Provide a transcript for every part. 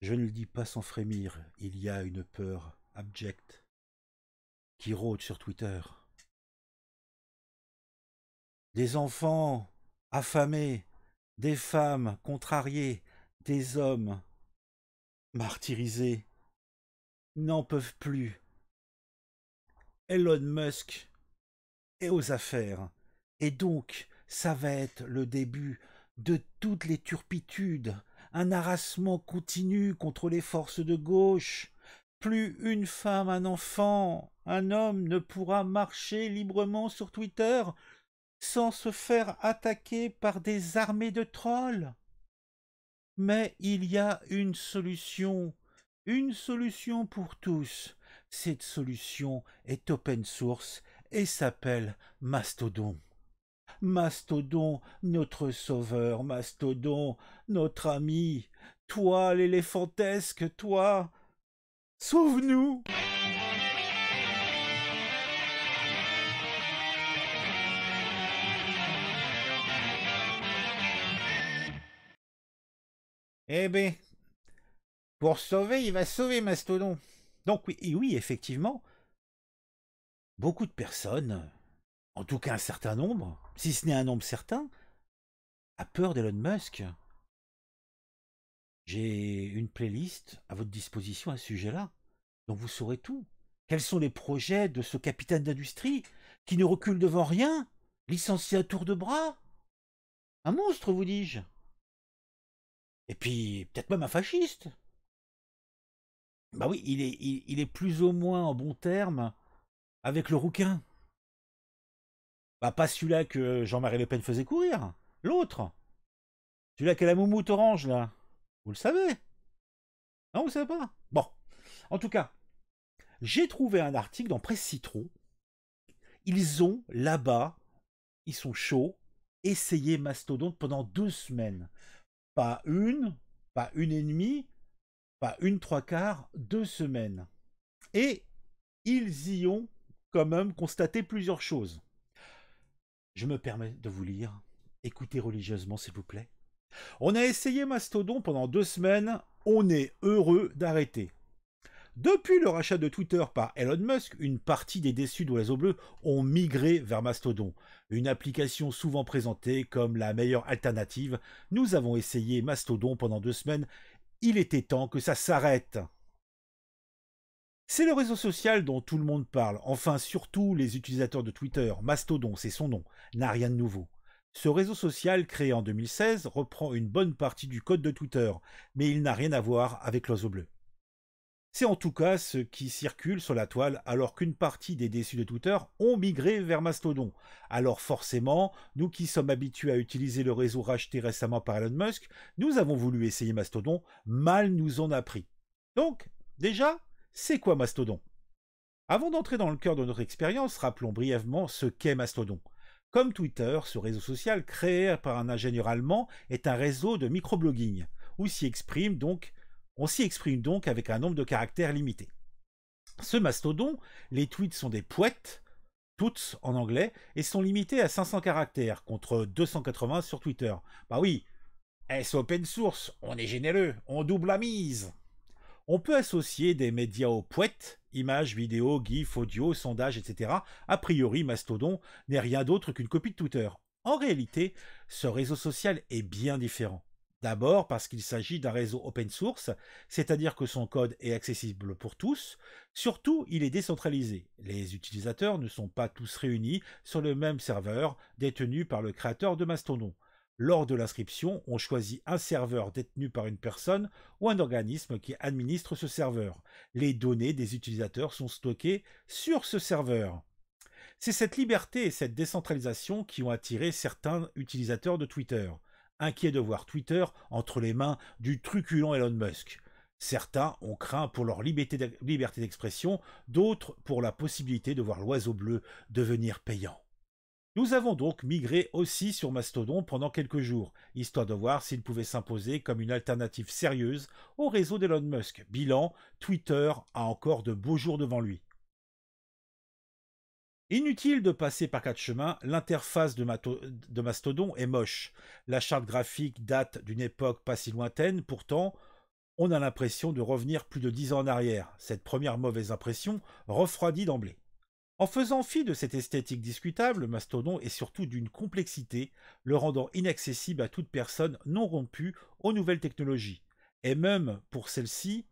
Je ne le dis pas sans frémir, il y a une peur abjecte qui rôde sur Twitter. Des enfants affamés, des femmes contrariées, des hommes martyrisés n'en peuvent plus. Elon Musk est aux affaires. Et donc, ça va être le début de toutes les turpitudes un harassement continu contre les forces de gauche. Plus une femme, un enfant, un homme ne pourra marcher librement sur Twitter sans se faire attaquer par des armées de trolls. Mais il y a une solution, une solution pour tous. Cette solution est open source et s'appelle Mastodon. Mastodon, notre sauveur, Mastodon, notre ami, toi l'éléphantesque, toi, sauve-nous Eh ben, pour sauver, il va sauver Mastodon. Donc oui, oui, effectivement, beaucoup de personnes en tout cas un certain nombre, si ce n'est un nombre certain, a peur d'Elon Musk. J'ai une playlist à votre disposition à ce sujet-là, dont vous saurez tout. Quels sont les projets de ce capitaine d'industrie qui ne recule devant rien, licencié à tour de bras Un monstre, vous dis-je. Et puis, peut-être même un fasciste. Bah oui, il est, il, il est plus ou moins en bon terme avec le rouquin. Bah, pas celui-là que Jean-Marie Le Pen faisait courir. L'autre. Celui-là qui a la moumoute orange, là. Vous le savez. Non, vous ne savez pas Bon. En tout cas, j'ai trouvé un article dans Presse Citron. Ils ont, là-bas, ils sont chauds, essayé Mastodonte pendant deux semaines. Pas une, pas une et demie, pas une trois quarts, deux semaines. Et ils y ont quand même constaté plusieurs choses. Je me permets de vous lire. Écoutez religieusement, s'il vous plaît. On a essayé Mastodon pendant deux semaines. On est heureux d'arrêter. Depuis le rachat de Twitter par Elon Musk, une partie des déçus d'Oiseau Bleu ont migré vers Mastodon, une application souvent présentée comme la meilleure alternative. Nous avons essayé Mastodon pendant deux semaines. Il était temps que ça s'arrête. C'est le réseau social dont tout le monde parle, enfin surtout les utilisateurs de Twitter, Mastodon, c'est son nom, n'a rien de nouveau. Ce réseau social créé en 2016 reprend une bonne partie du code de Twitter, mais il n'a rien à voir avec l'oiseau bleu. C'est en tout cas ce qui circule sur la toile alors qu'une partie des déçus de Twitter ont migré vers Mastodon. Alors forcément, nous qui sommes habitués à utiliser le réseau racheté récemment par Elon Musk, nous avons voulu essayer Mastodon, mal nous en a pris. Donc, déjà, c'est quoi Mastodon Avant d'entrer dans le cœur de notre expérience, rappelons brièvement ce qu'est Mastodon. Comme Twitter, ce réseau social créé par un ingénieur allemand est un réseau de microblogging, où s'y exprime donc, on s'y exprime donc avec un nombre de caractères limité. Ce mastodon, les tweets sont des poètes, toutes en anglais, et sont limités à 500 caractères contre 280 sur Twitter. Bah oui, est ce open source On est généreux, on double la mise on peut associer des médias aux poètes, images, vidéos, gifs, audio, sondages, etc. A priori, Mastodon n'est rien d'autre qu'une copie de Twitter. En réalité, ce réseau social est bien différent. D'abord parce qu'il s'agit d'un réseau open source, c'est-à-dire que son code est accessible pour tous. Surtout, il est décentralisé. Les utilisateurs ne sont pas tous réunis sur le même serveur détenu par le créateur de Mastodon. Lors de l'inscription, on choisit un serveur détenu par une personne ou un organisme qui administre ce serveur. Les données des utilisateurs sont stockées sur ce serveur. C'est cette liberté et cette décentralisation qui ont attiré certains utilisateurs de Twitter, inquiets de voir Twitter entre les mains du truculent Elon Musk. Certains ont craint pour leur liberté d'expression, d'autres pour la possibilité de voir l'oiseau bleu devenir payant. Nous avons donc migré aussi sur Mastodon pendant quelques jours, histoire de voir s'il pouvait s'imposer comme une alternative sérieuse au réseau d'Elon Musk. Bilan, Twitter a encore de beaux jours devant lui. Inutile de passer par quatre chemins, l'interface de, Mastodon est moche. La charte graphique date d'une époque pas si lointaine, pourtant, on a l'impression de revenir plus de dix ans en arrière. Cette première mauvaise impression refroidit d'emblée. En faisant fi de cette esthétique discutable, Mastodon est surtout d'une complexité, le rendant inaccessible à toute personne non rompue aux nouvelles technologies, et même pour celles-ci,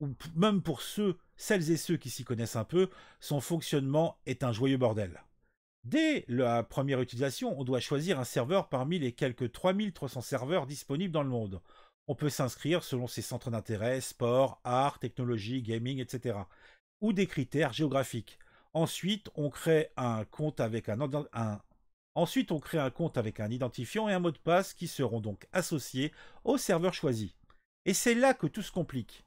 ou même pour ceux, celles et ceux qui s'y connaissent un peu, son fonctionnement est un joyeux bordel. Dès la première utilisation, on doit choisir un serveur parmi les quelques 3300 serveurs disponibles dans le monde. On peut s'inscrire selon ses centres d'intérêt, sport, art, technologie, gaming, etc. ou des critères géographiques. Ensuite, on crée un compte avec un, identifiant et un mot de passe qui seront donc associés au serveur choisi. Et c'est là que tout se complique.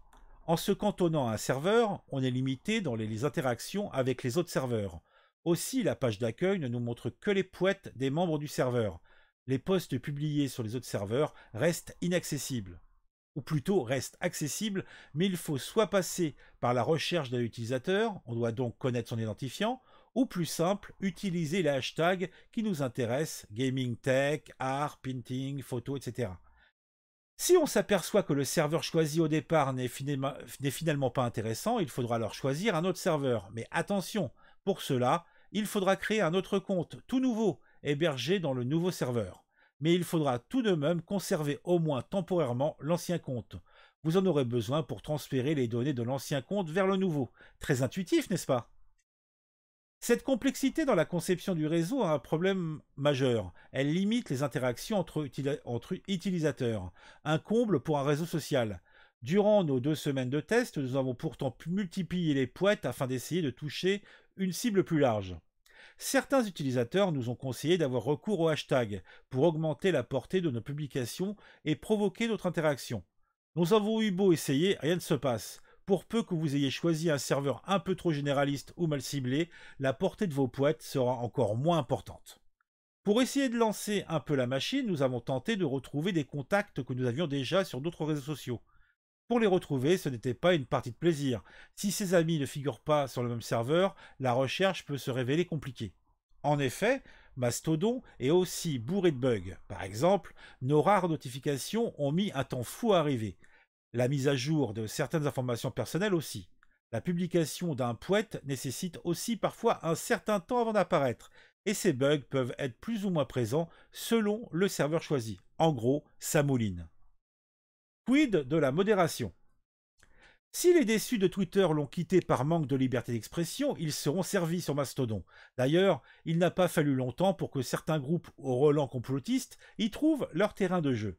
En se cantonnant à un serveur, on est limité dans les interactions avec les autres serveurs. Aussi, la page d'accueil ne nous montre que les poètes des membres du serveur. Les postes publiés sur les autres serveurs restent inaccessibles ou plutôt reste accessible, mais il faut soit passer par la recherche d'un utilisateur, on doit donc connaître son identifiant, ou plus simple, utiliser les hashtags qui nous intéressent, gaming tech, art, painting, photo, etc. Si on s'aperçoit que le serveur choisi au départ n'est finalement pas intéressant, il faudra alors choisir un autre serveur. Mais attention, pour cela, il faudra créer un autre compte, tout nouveau, hébergé dans le nouveau serveur mais il faudra tout de même conserver au moins temporairement l'ancien compte. Vous en aurez besoin pour transférer les données de l'ancien compte vers le nouveau. Très intuitif, n'est-ce pas cette complexité dans la conception du réseau a un problème majeur. Elle limite les interactions entre, utilisateurs, un comble pour un réseau social. Durant nos deux semaines de test, nous avons pourtant multiplié les poètes afin d'essayer de toucher une cible plus large. Certains utilisateurs nous ont conseillé d'avoir recours aux hashtags pour augmenter la portée de nos publications et provoquer notre interaction. Nous avons eu beau essayer, rien ne se passe. Pour peu que vous ayez choisi un serveur un peu trop généraliste ou mal ciblé, la portée de vos poètes sera encore moins importante. Pour essayer de lancer un peu la machine, nous avons tenté de retrouver des contacts que nous avions déjà sur d'autres réseaux sociaux. Pour les retrouver, ce n'était pas une partie de plaisir. Si ses amis ne figurent pas sur le même serveur, la recherche peut se révéler compliquée. En effet, Mastodon est aussi bourré de bugs. Par exemple, nos rares notifications ont mis un temps fou à arriver. La mise à jour de certaines informations personnelles aussi. La publication d'un poète nécessite aussi parfois un certain temps avant d'apparaître, et ces bugs peuvent être plus ou moins présents selon le serveur choisi. En gros, ça mouline. Quid de la modération si les déçus de Twitter l'ont quitté par manque de liberté d'expression, ils seront servis sur Mastodon. D'ailleurs, il n'a pas fallu longtemps pour que certains groupes au relent complotistes y trouvent leur terrain de jeu.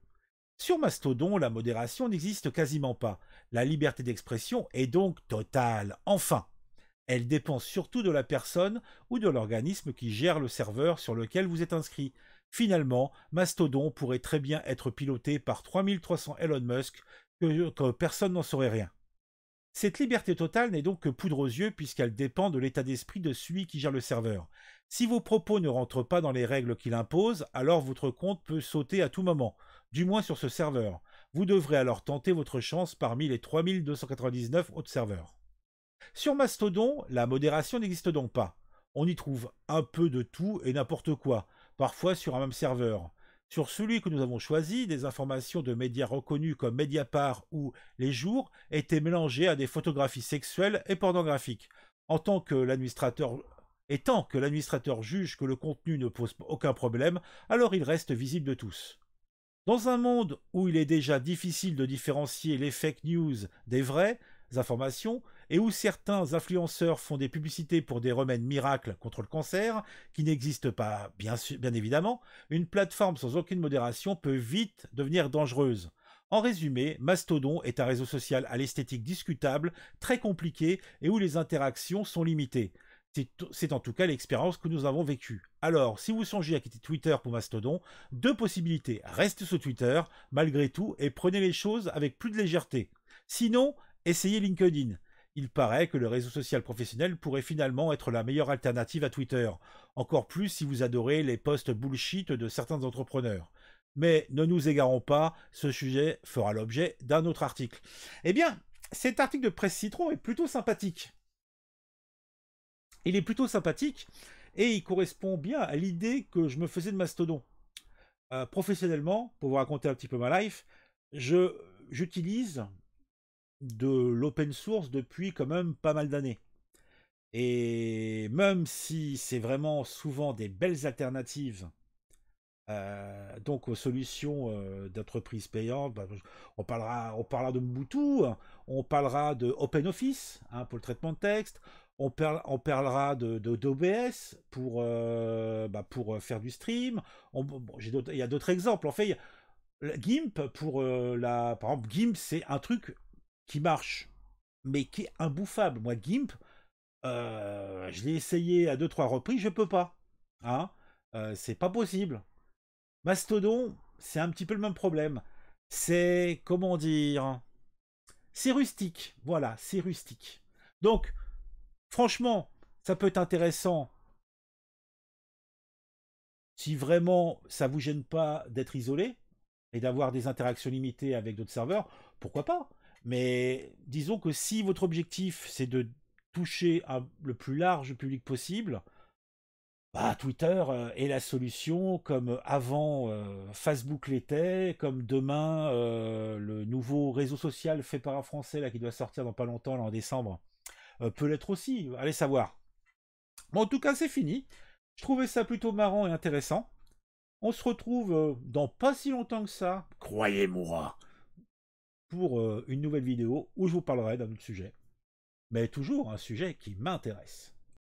Sur Mastodon, la modération n'existe quasiment pas. La liberté d'expression est donc totale, enfin. Elle dépend surtout de la personne ou de l'organisme qui gère le serveur sur lequel vous êtes inscrit. Finalement, Mastodon pourrait très bien être piloté par 3300 Elon Musk, que, personne n'en saurait rien. Cette liberté totale n'est donc que poudre aux yeux puisqu'elle dépend de l'état d'esprit de celui qui gère le serveur. Si vos propos ne rentrent pas dans les règles qu'il impose, alors votre compte peut sauter à tout moment, du moins sur ce serveur. Vous devrez alors tenter votre chance parmi les 3299 autres serveurs. Sur Mastodon, la modération n'existe donc pas. On y trouve un peu de tout et n'importe quoi, parfois sur un même serveur. Sur celui que nous avons choisi, des informations de médias reconnus comme Mediapart ou Les Jours étaient mélangées à des photographies sexuelles et pornographiques. En tant que l'administrateur et tant que l'administrateur juge que le contenu ne pose aucun problème, alors il reste visible de tous. Dans un monde où il est déjà difficile de différencier les fake news des vrais, informations, et où certains influenceurs font des publicités pour des remèdes miracles contre le cancer, qui n'existent pas, bien, sûr, bien évidemment, une plateforme sans aucune modération peut vite devenir dangereuse. En résumé, Mastodon est un réseau social à l'esthétique discutable, très compliqué et où les interactions sont limitées. C'est en tout cas l'expérience que nous avons vécue. Alors, si vous songez à quitter Twitter pour Mastodon, deux possibilités. Reste sur Twitter, malgré tout, et prenez les choses avec plus de légèreté. Sinon, Essayez LinkedIn. Il paraît que le réseau social professionnel pourrait finalement être la meilleure alternative à Twitter, encore plus si vous adorez les posts bullshit de certains entrepreneurs. Mais ne nous égarons pas, ce sujet fera l'objet d'un autre article. Eh bien, cet article de Presse Citron est plutôt sympathique. Il est plutôt sympathique et il correspond bien à l'idée que je me faisais de Mastodon. Euh, professionnellement, pour vous raconter un petit peu ma life, j'utilise de l'open source depuis quand même pas mal d'années. Et même si c'est vraiment souvent des belles alternatives euh, donc aux solutions euh, d'entreprises payantes, bah, on, parlera, on parlera de Mbutu, on parlera de OpenOffice hein, pour le traitement de texte, on, parlera de d'OBS pour, euh, bah, pour faire du stream, il y a d'autres exemples, en fait, GIMP pour la... Par exemple, GIMP c'est un truc qui marche, mais qui est imbouffable. Moi, Gimp, euh, je l'ai essayé à deux trois reprises, je ne peux pas. Hein euh, c'est pas possible. Mastodon, c'est un petit peu le même problème. C'est comment dire C'est rustique. Voilà, c'est rustique. Donc, franchement, ça peut être intéressant si vraiment ça vous gêne pas d'être isolé et d'avoir des interactions limitées avec d'autres serveurs. Pourquoi pas mais disons que si votre objectif c'est de toucher le plus large public possible, bah, Twitter euh, est la solution, comme avant euh, Facebook l'était, comme demain euh, le nouveau réseau social fait par un Français là, qui doit sortir dans pas longtemps, là, en décembre, peut l'être aussi, allez savoir. Bon, en tout cas, c'est fini. Je trouvais ça plutôt marrant et intéressant. On se retrouve dans pas si longtemps que ça, croyez-moi, pour euh, une nouvelle vidéo où je vous parlerai d'un autre sujet. Mais toujours un sujet qui m'intéresse.